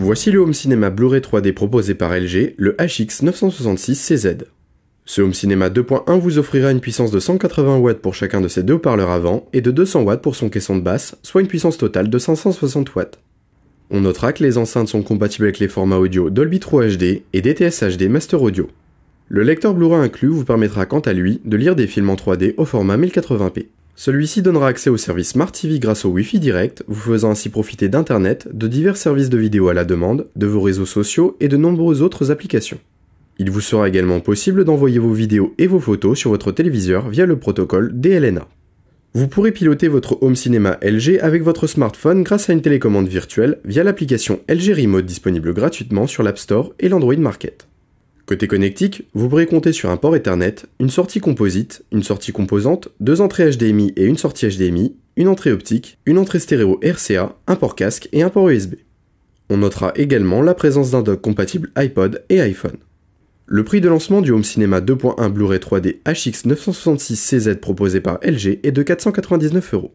Voici le home cinéma Blu-ray 3D proposé par LG, le HX966CZ. Ce home cinéma 2.1 vous offrira une puissance de 180 watts pour chacun de ses deux haut-parleurs avant et de 200 watts pour son caisson de basse, soit une puissance totale de 560 watts. On notera que les enceintes sont compatibles avec les formats audio Dolby 3 HD et DTS HD Master Audio. Le lecteur Blu-ray inclus vous permettra quant à lui de lire des films en 3D au format 1080p. Celui-ci donnera accès au service Smart TV grâce au Wi-Fi direct, vous faisant ainsi profiter d'Internet, de divers services de vidéo à la demande, de vos réseaux sociaux et de nombreuses autres applications. Il vous sera également possible d'envoyer vos vidéos et vos photos sur votre téléviseur via le protocole DLNA. Vous pourrez piloter votre home cinéma LG avec votre smartphone grâce à une télécommande virtuelle via l'application LG Remote disponible gratuitement sur l'App Store et l'Android Market. Côté connectique, vous pourrez compter sur un port Ethernet, une sortie composite, une sortie composante, deux entrées HDMI et une sortie HDMI, une entrée optique, une entrée stéréo RCA, un port casque et un port USB. On notera également la présence d'un dock compatible iPod et iPhone. Le prix de lancement du Home Cinema 2.1 Blu-ray 3D HX 966 CZ proposé par LG est de 499 euros.